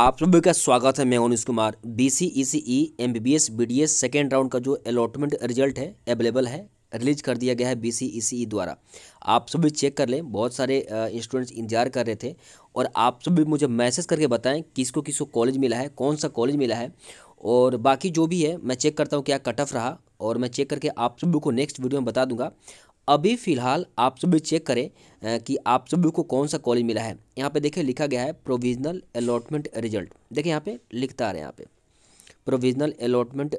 आप सभी का स्वागत है मैं Anish Kumar B C E C E M B B S B D S second round का जो अलॉटमेंट रिजल्ट है अवेलेबल है रिलीज कर दिया गया है बी सी ई सी ई द्वारा आप सभी चेक कर लें बहुत सारे स्टूडेंट्स इंतजार कर रहे थे और आप सभी मुझे मैसेज करके बताएं किसको किसको कॉलेज मिला है कौन सा कॉलेज मिला है और बाकी जो भी है मैं चेक करता हूँ क्या कट ऑफ रहा और मैं चेक करके आप सभी को नेक्स्ट वीडियो में बता दूंगा अभी फ़िलहाल आप सभी चेक करें कि आप सभी को कौन सा कॉलेज मिला है यहाँ पे देखिए लिखा गया है प्रोविजनल अलॉटमेंट रिजल्ट देखिए यहाँ पे लिखता आ रहा है यहाँ पे provisional allotment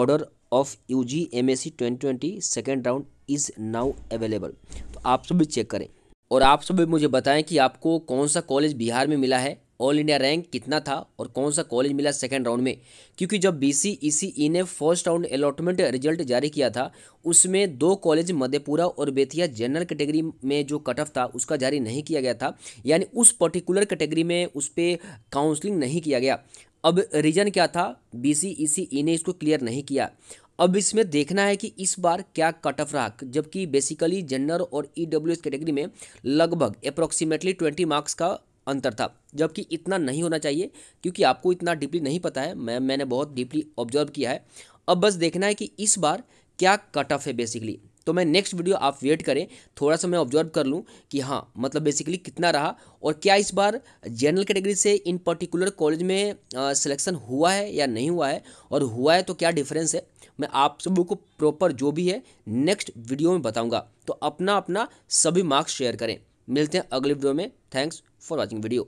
order of U G M S C twenty twenty second round is now available तो आप सभी चेक करें और आप सभी मुझे बताएं कि आपको कौन सा कॉलेज बिहार में मिला है ऑल इंडिया रैंक कितना था और कौन सा कॉलेज मिला सेकेंड राउंड में क्योंकि जब बी सी ई सी ई ने फर्स्ट राउंड अलॉटमेंट रिजल्ट जारी किया था उसमें दो कॉलेज मधेपुरा और बेतिया जनरल कैटेगरी में जो कट ऑफ था उसका जारी नहीं किया गया था यानी उस पर्टिकुलर कैटेगरी में उस पर काउंसलिंग नहीं किया गया अब रीज़न क्या था बी सी ई सी ई ने इसको क्लियर नहीं किया अब इसमें देखना है कि इस बार क्या कट ऑफ रहा जबकि बेसिकली जनरल और ई डब्ल्यू एस कैटेगरी में लगभग अप्रॉक्सीमेटली ट्वेंटी मार्क्स का अंतर था जबकि इतना नहीं होना चाहिए क्योंकि आपको इतना डीपली नहीं पता है मैं मैंने बहुत डीपली ऑब्जर्व किया है अब बस देखना है कि इस बार क्या कट ऑफ है बेसिकली तो मैं नेक्स्ट वीडियो आप वेट करें थोड़ा सा मैं ऑब्जर्व कर लूँ कि हाँ मतलब बेसिकली कितना रहा और क्या इस बार जनरल कैटेगरी से इन पर्टिकुलर कॉलेज में सिलेक्शन हुआ है या नहीं हुआ है और हुआ है तो क्या डिफरेंस है मैं आप सब को प्रॉपर जो भी है नेक्स्ट वीडियो में बताऊँगा तो अपना अपना सभी मार्क्स शेयर करें मिलते हैं अगले वीडियो में Thanks for watching video.